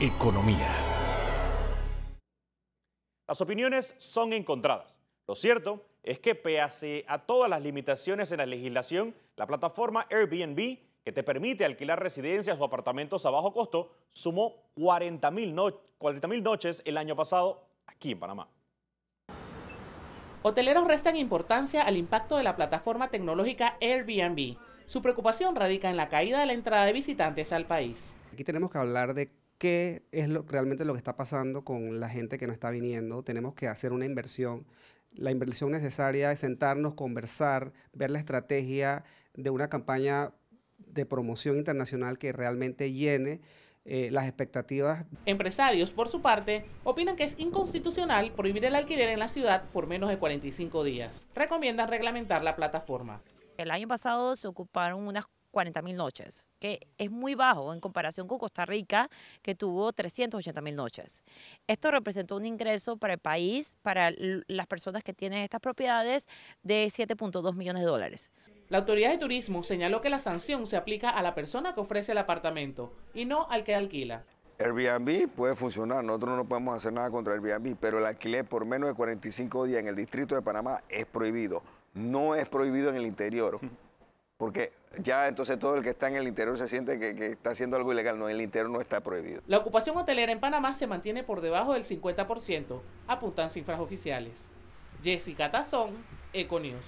Economía. Las opiniones son encontradas. Lo cierto es que pese a todas las limitaciones en la legislación, la plataforma Airbnb, que te permite alquilar residencias o apartamentos a bajo costo, sumó 40 mil noches el año pasado aquí en Panamá. Hoteleros restan importancia al impacto de la plataforma tecnológica Airbnb. Su preocupación radica en la caída de la entrada de visitantes al país. Aquí tenemos que hablar de qué es lo, realmente lo que está pasando con la gente que no está viniendo. Tenemos que hacer una inversión. La inversión necesaria es sentarnos, conversar, ver la estrategia de una campaña de promoción internacional que realmente llene eh, las expectativas. Empresarios, por su parte, opinan que es inconstitucional prohibir el alquiler en la ciudad por menos de 45 días. Recomiendan reglamentar la plataforma. El año pasado se ocuparon unas 40 noches, que es muy bajo en comparación con Costa Rica, que tuvo 380 mil noches. Esto representó un ingreso para el país, para las personas que tienen estas propiedades, de 7.2 millones de dólares. La autoridad de turismo señaló que la sanción se aplica a la persona que ofrece el apartamento y no al que alquila. Airbnb puede funcionar, nosotros no podemos hacer nada contra Airbnb, pero el alquiler por menos de 45 días en el distrito de Panamá es prohibido. No es prohibido en el interior. Porque ya entonces todo el que está en el interior se siente que, está haciendo algo ilegal. No, en el interior no está prohibido. La ocupación hotelera en Panamá se mantiene por debajo del 50%, apuntan cifras oficiales. Jessica Tazón, Econews.